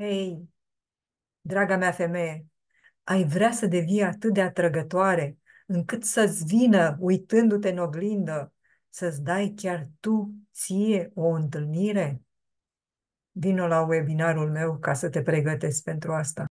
Hei, draga mea femeie, ai vrea să devii atât de atrăgătoare încât să-ți vină, uitându-te în oglindă, să-ți dai chiar tu ție o întâlnire? Vino la webinarul meu ca să te pregătesc pentru asta.